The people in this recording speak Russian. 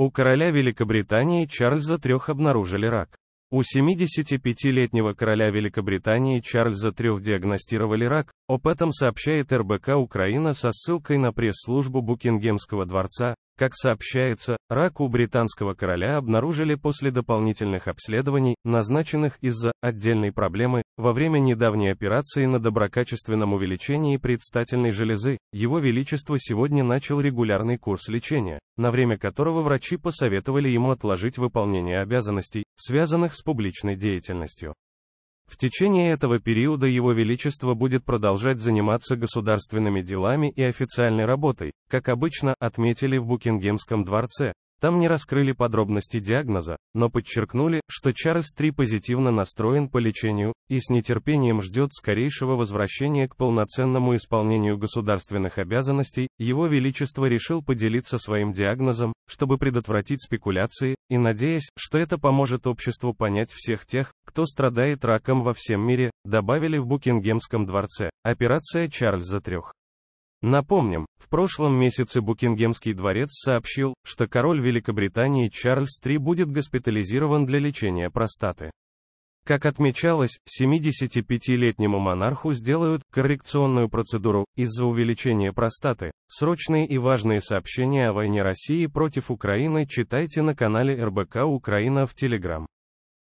У короля Великобритании Чарльза III обнаружили рак. У 75-летнего короля Великобритании Чарльза III диагностировали рак, об этом сообщает РБК Украина со ссылкой на пресс-службу Букингемского дворца, как сообщается, рак у британского короля обнаружили после дополнительных обследований, назначенных из-за отдельной проблемы, во время недавней операции на доброкачественном увеличении предстательной железы. Его Величество сегодня начал регулярный курс лечения, на время которого врачи посоветовали ему отложить выполнение обязанностей, связанных с публичной деятельностью. В течение этого периода Его Величество будет продолжать заниматься государственными делами и официальной работой, как обычно отметили в Букингемском дворце. Там не раскрыли подробности диагноза, но подчеркнули, что Чарльз III позитивно настроен по лечению и с нетерпением ждет скорейшего возвращения к полноценному исполнению государственных обязанностей, его величество решил поделиться своим диагнозом, чтобы предотвратить спекуляции, и надеясь, что это поможет обществу понять всех тех, кто страдает раком во всем мире, добавили в Букингемском дворце. Операция Чарльза III. Напомним, в прошлом месяце Букингемский дворец сообщил, что король Великобритании Чарльз III будет госпитализирован для лечения простаты. Как отмечалось, 75-летнему монарху сделают коррекционную процедуру из-за увеличения простаты. Срочные и важные сообщения о войне России против Украины читайте на канале РБК Украина в Телеграм.